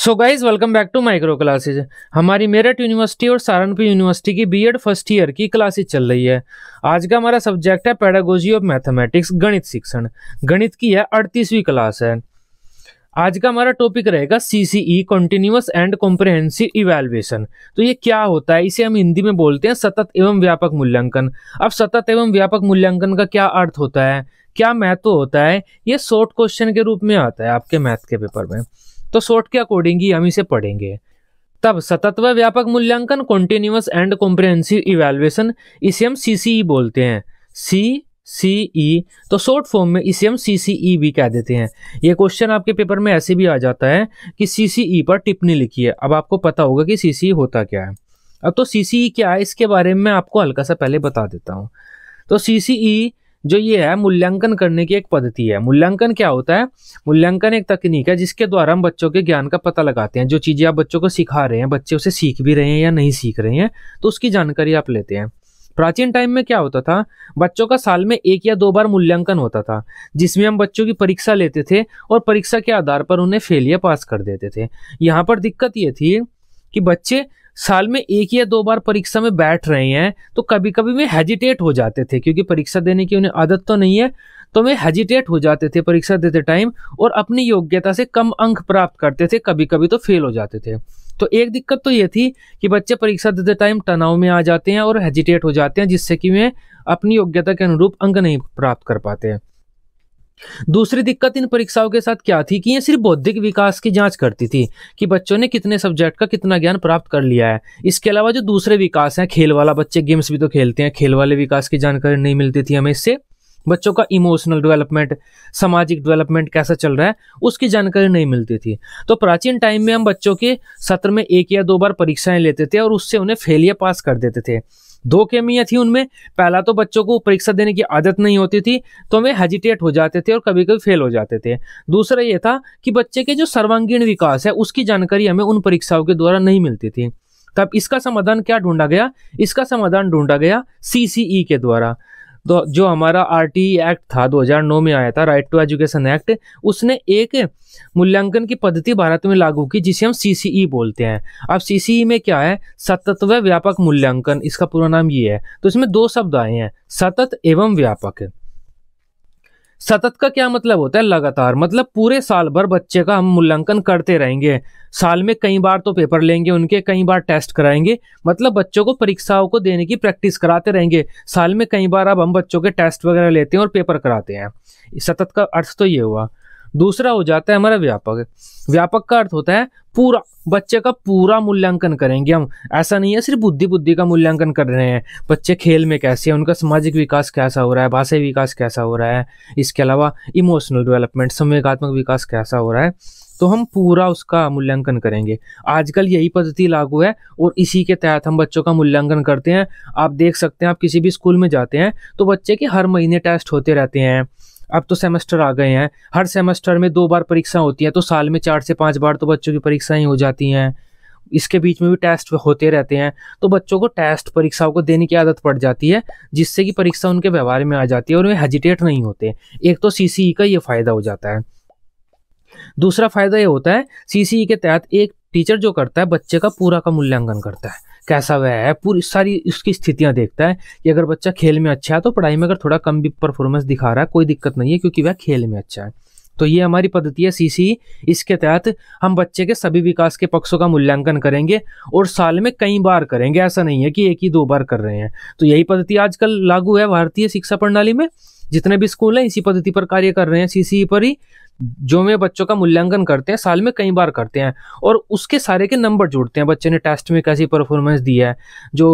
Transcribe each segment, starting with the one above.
So guys welcome back to micro classes हमारी Meerut university और Saharanpur university की बीएड फर्स्ट ईयर की क्लासेज चल रही है आज का हमारा सब्जेक्ट है पैडागोजी ऑफ मैथमेटिक्स गणित शिक्षण गणित की है अड़तीसवीं क्लास है आज का हमारा टॉपिक रहेगा C C E continuous and comprehensive evaluation तो ये क्या होता है इसे हम हिंदी में बोलते हैं सतत एवं व्यापक मूल्यांकन अब सतत एवं व्यापक मूल्यांकन का क्या अर्थ होता है क्या महत्व होता है ये शॉर्ट क्वेश्चन के रूप में आता है आपके मैथ के पेपर में तो शॉर्ट के अकॉर्डिंग ही हम इसे पढ़ेंगे तब सतत व व्यापक मूल्यांकन कॉन्टिन्यूस एंड कॉम्प्रिहेंसिव इवेल्युएशन इसे हम सी e बोलते हैं सी सी ई तो शॉर्ट फॉर्म में इसे हम सी सी ई भी कह देते हैं ये क्वेश्चन आपके पेपर में ऐसे भी आ जाता है कि सी सी ई पर टिप्पणी लिखी है अब आपको पता होगा कि सी सी ई होता क्या है अब तो सी सी ई क्या है इसके बारे में मैं आपको हल्का सा पहले बता देता हूँ तो सी सी ई जो ये है मूल्यांकन करने की एक पद्धति है मूल्यांकन क्या होता है मूल्यांकन एक तकनीक है जिसके द्वारा हम बच्चों के ज्ञान का पता लगाते हैं जो चीज़ें आप बच्चों को सिखा रहे हैं बच्चे उसे सीख भी रहे हैं या नहीं सीख रहे हैं तो उसकी जानकारी आप लेते हैं प्राचीन टाइम में क्या होता था बच्चों का साल में एक या दो बार मूल्यांकन होता था जिसमें हम बच्चों की परीक्षा लेते थे और परीक्षा के आधार पर उन्हें फेलियर पास कर देते थे यहाँ पर दिक्कत ये थी कि बच्चे साल में एक या दो बार परीक्षा में बैठ रहे हैं तो कभी कभी वे हेजिटेट हो जाते थे क्योंकि परीक्षा देने की उन्हें आदत तो नहीं है तो वे हेजिटेट हो जाते थे परीक्षा देते टाइम और अपनी योग्यता से कम अंक प्राप्त करते थे कभी कभी तो फेल हो जाते थे तो एक दिक्कत तो ये थी कि बच्चे परीक्षा देते टाइम तनाव में आ जाते हैं और हेजिटेट हो जाते हैं जिससे कि वे अपनी योग्यता के अनुरूप अंक नहीं प्राप्त कर पाते हैं दूसरी दिक्कत इन परीक्षाओं के साथ क्या थी कि ये सिर्फ बौद्धिक विकास की जांच करती थी कि बच्चों ने कितने सब्जेक्ट का कितना ज्ञान प्राप्त कर लिया है इसके अलावा जो दूसरे विकास हैं खेल वाला बच्चे गेम्स भी तो खेलते हैं खेल वाले विकास की जानकारी नहीं मिलती थी हमें इससे बच्चों का इमोशनल डेवलपमेंट सामाजिक डेवलपमेंट कैसा चल रहा है उसकी जानकारी नहीं मिलती थी तो प्राचीन टाइम में हम बच्चों के सत्र में एक या दो बार परीक्षाएं लेते थे और उससे उन्हें फेल या पास कर देते थे दो केमियाँ थी उनमें पहला तो बच्चों को परीक्षा देने की आदत नहीं होती थी तो वे हेजिटेट हो जाते थे और कभी कभी फेल हो जाते थे दूसरा ये था कि बच्चे के जो सर्वांगीण विकास है उसकी जानकारी हमें उन परीक्षाओं के द्वारा नहीं मिलती थी तब इसका समाधान क्या ढूंढा गया इसका समाधान ढूंढा गया सी e के द्वारा तो जो हमारा आर एक्ट e था 2009 में आया था राइट टू एजुकेशन एक्ट उसने एक मूल्यांकन की पद्धति भारत में लागू की जिसे हम सी e बोलते हैं अब सी e में क्या है सतत व्यापक मूल्यांकन इसका पूरा नाम ये है तो इसमें दो शब्द आए हैं सतत एवं व्यापक है सतत का क्या मतलब होता है लगातार मतलब पूरे साल भर बच्चे का हम मूल्यांकन करते रहेंगे साल में कई बार तो पेपर लेंगे उनके कई बार टेस्ट कराएंगे मतलब बच्चों को परीक्षाओं को देने की प्रैक्टिस कराते रहेंगे साल में कई बार अब हम बच्चों के टेस्ट वगैरह लेते हैं और पेपर कराते हैं सतत का अर्थ तो ये हुआ दूसरा हो जाता है हमारा व्यापक व्यापक का अर्थ होता है पूरा बच्चे का पूरा मूल्यांकन करेंगे हम ऐसा नहीं है सिर्फ बुद्धि बुद्धि का मूल्यांकन कर रहे हैं बच्चे खेल में कैसे हैं उनका सामाजिक विकास कैसा हो रहा है भाषा विकास कैसा हो रहा है इसके अलावा इमोशनल डेवलपमेंट संवेगात्मक विकास कैसा हो रहा है तो हम पूरा उसका मूल्यांकन करेंगे आजकल यही पद्धति लागू है और इसी के तहत हम बच्चों का मूल्यांकन करते हैं आप देख सकते हैं आप किसी भी स्कूल में जाते हैं तो बच्चे के हर महीने टेस्ट होते रहते हैं अब तो सेमेस्टर आ गए हैं हर सेमेस्टर में दो बार परीक्षा होती है तो साल में चार से पाँच बार तो बच्चों की ही हो जाती हैं इसके बीच में भी टेस्ट होते रहते हैं तो बच्चों को टेस्ट परीक्षाओं को देने की आदत पड़ जाती है जिससे कि परीक्षा उनके व्यवहार में आ जाती है और वे हेजिटेट नहीं होते एक तो सी e का ये फ़ायदा हो जाता है दूसरा फ़ायदा ये होता है सी e के तहत एक टीचर जो करता है बच्चे का पूरा का मूल्यांकन करता है कैसा वह है पूरी सारी उसकी स्थितियां देखता है कि अगर बच्चा खेल में अच्छा है तो पढ़ाई में अगर थोड़ा कम भी परफॉर्मेंस दिखा रहा है कोई दिक्कत नहीं है क्योंकि वह खेल में अच्छा है तो ये हमारी पद्धति है सीसी e। इसके तहत हम बच्चे के सभी विकास के पक्षों का मूल्यांकन करेंगे और साल में कई बार करेंगे ऐसा नहीं है कि एक ही दो बार कर रहे हैं तो यही पद्धति आजकल लागू है भारतीय शिक्षा प्रणाली में जितने भी स्कूल हैं इसी पद्धति पर कार्य कर रहे हैं सी e पर ही जो में बच्चों का मूल्यांकन करते हैं साल में कई बार करते हैं और उसके सारे के नंबर जोड़ते हैं बच्चे ने टेस्ट में कैसी परफॉर्मेंस दी है जो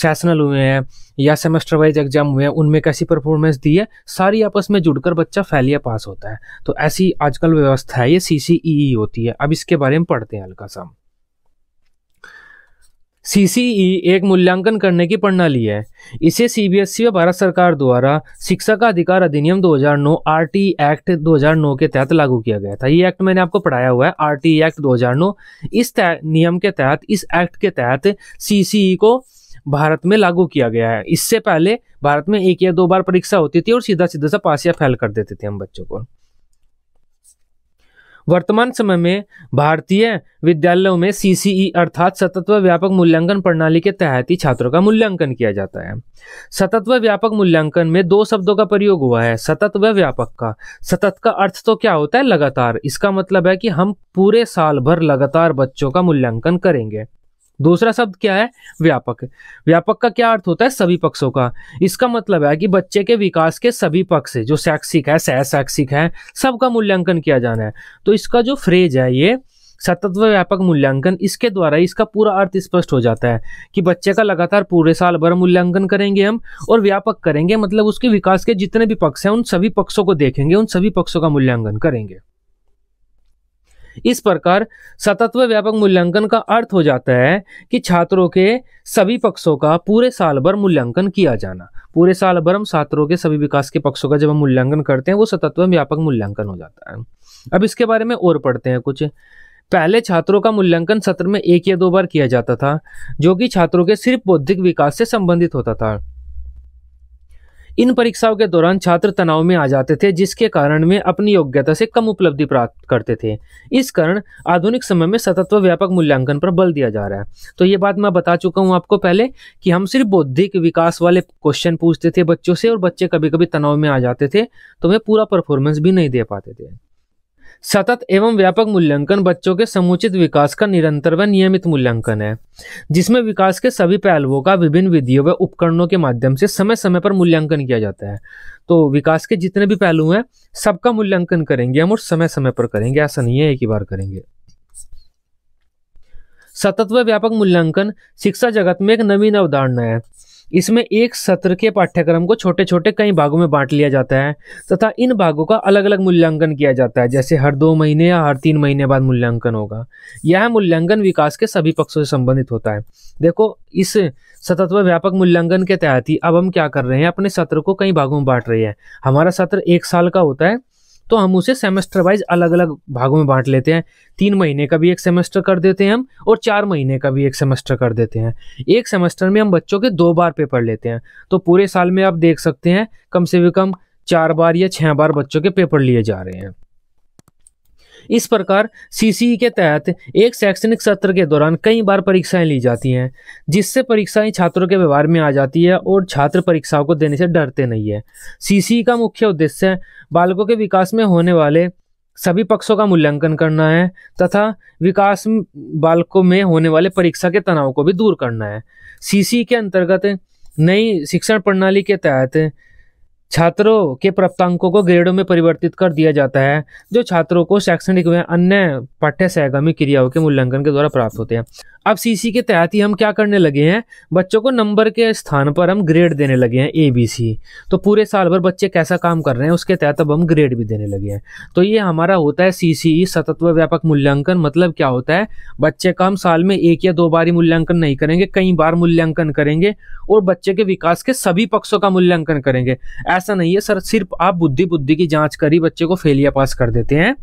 सेशनल हुए हैं या सेमेस्टर वाइज एग्जाम हुए हैं उनमें कैसी परफॉर्मेंस दी है सारी आपस में जुड़कर बच्चा फैलिया पास होता है तो ऐसी आजकल व्यवस्था है ये सी e e होती है अब इसके बारे में पढ़ते हैं हल्का सा सी e एक मूल्यांकन करने की प्रणाली है इसे सीबीएसई e और भारत सरकार द्वारा शिक्षा का अधिकार अधिनियम 2009 आरटी एक्ट 2009 के तहत लागू किया गया था ये एक्ट मैंने आपको पढ़ाया हुआ है आरटी एक्ट 2009 इस नियम के तहत इस एक्ट के तहत सी e को भारत में लागू किया गया है इससे पहले भारत में एक या दो बार परीक्षा होती थी और सीधा सीधा सा पास या फैल कर देते थे हम बच्चों को वर्तमान समय में भारतीय विद्यालयों में सीसीई e अर्थात सतत व्यापक मूल्यांकन प्रणाली के तहत ही छात्रों का मूल्यांकन किया जाता है सतत व व्यापक मूल्यांकन में दो शब्दों का प्रयोग हुआ है सतत व व्यापक का सतत का अर्थ तो क्या होता है लगातार इसका मतलब है कि हम पूरे साल भर लगातार बच्चों का मूल्यांकन करेंगे दूसरा शब्द क्या है व्यापक व्यापक का क्या अर्थ होता है सभी पक्षों का इसका मतलब है कि बच्चे के विकास के सभी पक्ष जो शैक्षिक है सह शैक्षिक है सबका मूल्यांकन किया जाना है तो इसका जो फ्रेज है ये सतत व्यापक मूल्यांकन इसके द्वारा इसका पूरा अर्थ स्पष्ट हो जाता है कि बच्चे का लगातार पूरे साल भर मूल्यांकन करेंगे हम और व्यापक करेंगे मतलब उसके विकास के जितने भी पक्ष हैं उन सभी पक्षों को देखेंगे उन सभी पक्षों का मूल्यांकन करेंगे इस प्रकार सतत्व व्यापक मूल्यांकन का अर्थ हो जाता है कि छात्रों के सभी पक्षों का पूरे साल भर मूल्यांकन किया जाना पूरे साल भर हम छात्रों के सभी विकास के पक्षों का जब हम मूल्यांकन करते हैं वो सतत्व व्यापक मूल्यांकन हो जाता है अब इसके बारे में और पढ़ते हैं कुछ पहले छात्रों का मूल्यांकन सत्र में एक या दो बार किया जाता था जो कि छात्रों के सिर्फ बौद्धिक विकास से संबंधित होता था इन परीक्षाओं के दौरान छात्र तनाव में आ जाते थे जिसके कारण वे अपनी योग्यता से कम उपलब्धि प्राप्त करते थे इस कारण आधुनिक समय में सतत्व व्यापक मूल्यांकन पर बल दिया जा रहा है तो ये बात मैं बता चुका हूँ आपको पहले कि हम सिर्फ बौद्धिक विकास वाले क्वेश्चन पूछते थे बच्चों से और बच्चे कभी कभी तनाव में आ जाते थे तो वे पूरा परफॉर्मेंस भी नहीं दे पाते थे सतत एवं व्यापक मूल्यांकन बच्चों के समुचित विकास का निरंतर व नियमित मूल्यांकन है जिसमें विकास के सभी पहलुओं का विभिन्न विधियों व उपकरणों के माध्यम से समय समय पर मूल्यांकन किया जाता है तो विकास के जितने भी पहलू हैं सबका मूल्यांकन करेंगे हम और समय समय पर करेंगे ऐसा नहीं है एक ही बार करेंगे सतत व व्यापक मूल्यांकन शिक्षा जगत में एक नवीन अवधारणा है इसमें एक सत्र के पाठ्यक्रम को छोटे छोटे कई भागों में बांट लिया जाता है तथा इन भागों का अलग अलग मूल्यांकन किया जाता है जैसे हर दो महीने या हर तीन महीने बाद मूल्यांकन होगा यह मूल्यांकन विकास के सभी पक्षों से संबंधित होता है देखो इस सतत्व व्यापक मूल्यांकन के तहत ही अब हम क्या कर रहे हैं अपने सत्र को कई भागों में बांट रहे हैं हमारा सत्र एक साल का होता है तो हम उसे सेमेस्टर वाइज अलग अलग भागों में बांट लेते हैं तीन महीने का भी एक सेमेस्टर कर देते हैं हम और चार महीने का भी एक सेमेस्टर कर देते हैं एक सेमेस्टर में हम बच्चों के दो बार पेपर लेते हैं तो पूरे साल में आप देख सकते हैं कम से कम चार बार या छः बार बच्चों के पेपर लिए जा रहे हैं इस प्रकार सीसीई e के तहत एक शैक्षणिक सत्र के दौरान कई बार परीक्षाएं ली जाती हैं जिससे परीक्षाएं छात्रों के व्यवहार में आ जाती है और छात्र परीक्षाओं को देने से डरते नहीं है सीसीई e का मुख्य उद्देश्य बालकों के विकास में होने वाले सभी पक्षों का मूल्यांकन करना है तथा विकास बालकों में होने वाले परीक्षा के तनाव को भी दूर करना है सीसी e के अंतर्गत नई शिक्षण प्रणाली के तहत छात्रों के प्राप्तांकों को ग्रेडों में परिवर्तित कर दिया जाता है जो छात्रों को शैक्षणिक व अन्य पाठ्य सहगामी क्रियाओं के मूल्यांकन के द्वारा प्राप्त होते हैं अब सीसी के तहत ही हम क्या करने लगे हैं बच्चों को नंबर के स्थान पर हम ग्रेड देने लगे हैं ए बी सी तो पूरे साल भर बच्चे कैसा काम कर रहे हैं उसके तहत अब हम ग्रेड भी देने लगे हैं तो ये हमारा होता है सी सी e, सतत्व व्यापक मूल्यांकन मतलब क्या होता है बच्चे का हम साल में एक या दो बार ही मूल्यांकन नहीं करेंगे कई बार मूल्यांकन करेंगे और बच्चे के विकास के सभी पक्षों का मूल्यांकन करेंगे ऐसा नहीं है सर सिर्फ आप बुद्धि बुद्धि की जांच कर ही बच्चे को फेलिया पास कर देते हैं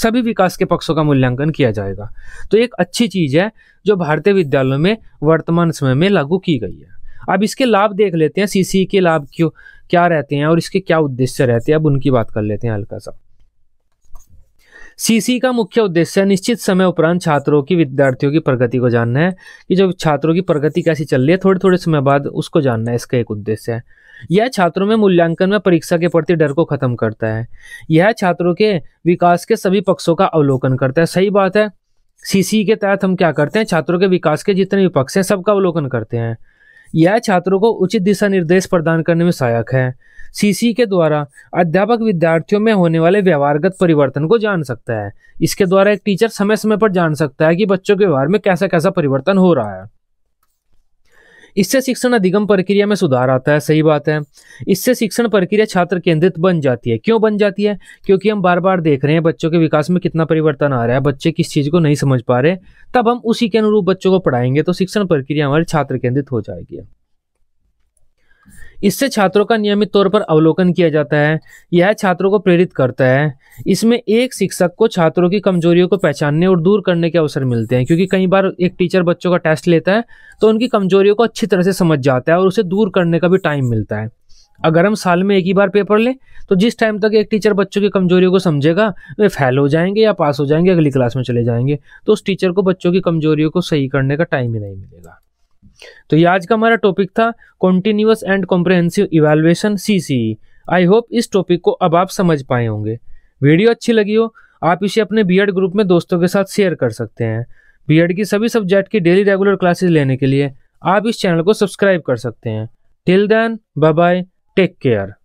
सभी विकास के पक्षों का मूल्यांकन किया जाएगा तो एक अच्छी चीज़ है जो भारतीय विद्यालयों में वर्तमान समय में लागू की गई है अब इसके लाभ देख लेते हैं सीसी e के लाभ क्यों क्या रहते हैं और इसके क्या उद्देश्य रहते हैं अब उनकी बात कर लेते हैं हल्का सा सीसी का मुख्य उद्देश्य निश्चित समय उपरांत छात्रों की विद्यार्थियों की प्रगति को जानना है कि जब छात्रों की प्रगति कैसी चल रही है थोड़े थोड़े समय बाद उसको जानना है इसका एक उद्देश्य है यह छात्रों में मूल्यांकन में परीक्षा के प्रति डर को खत्म करता है यह छात्रों के विकास के सभी पक्षों का अवलोकन करता है सही बात है सीसी के तहत हम क्या करते हैं छात्रों के विकास के जितने भी पक्ष हैं सबका अवलोकन करते हैं यह छात्रों को उचित दिशा निर्देश प्रदान करने में सहायक है सीसी के द्वारा अध्यापक विद्यार्थियों में होने वाले व्यवहारगत परिवर्तन को जान सकता है इसके द्वारा एक टीचर समय समय पर जान सकता है कि बच्चों के व्यवहार में कैसा कैसा परिवर्तन हो रहा है इससे शिक्षण अधिगम प्रक्रिया में सुधार आता है सही बात है इससे शिक्षण प्रक्रिया छात्र केंद्रित बन जाती है क्यों बन जाती है क्योंकि हम बार बार देख रहे हैं बच्चों के विकास में कितना परिवर्तन आ रहा है बच्चे किस चीज़ को नहीं समझ पा रहे तब हम उसी के अनुरूप बच्चों को पढ़ाएंगे तो शिक्षण प्रक्रिया हमारी छात्र केंद्रित हो जाएगी इससे छात्रों का नियमित तौर पर अवलोकन किया जाता है यह छात्रों को प्रेरित करता है इसमें एक शिक्षक को छात्रों की कमजोरियों को पहचानने और दूर करने के अवसर मिलते हैं क्योंकि कई बार एक टीचर बच्चों का टेस्ट लेता है तो उनकी कमजोरियों को अच्छी तरह से समझ जाता है और उसे दूर करने का भी टाइम मिलता है अगर हम साल में एक ही बार पेपर लें तो जिस टाइम तक एक टीचर बच्चों की कमजोरियों को समझेगा वे फेल हो जाएंगे या पास हो जाएंगे अगली क्लास में चले जाएंगे तो उस टीचर को बच्चों की कमजोरियों को सही करने का टाइम ही नहीं मिलेगा तो ये आज का हमारा टॉपिक था continuous and comprehensive evaluation see I hope इस टॉपिक को अब आप समझ पाए होंगे वीडियो अच्छी लगी हो आप इसे अपने बी ग्रुप में दोस्तों के साथ शेयर कर सकते हैं बी की सभी सब्जेक्ट की डेली रेगुलर क्लासेज लेने के लिए आप इस चैनल को सब्सक्राइब कर सकते हैं till then bye bye take care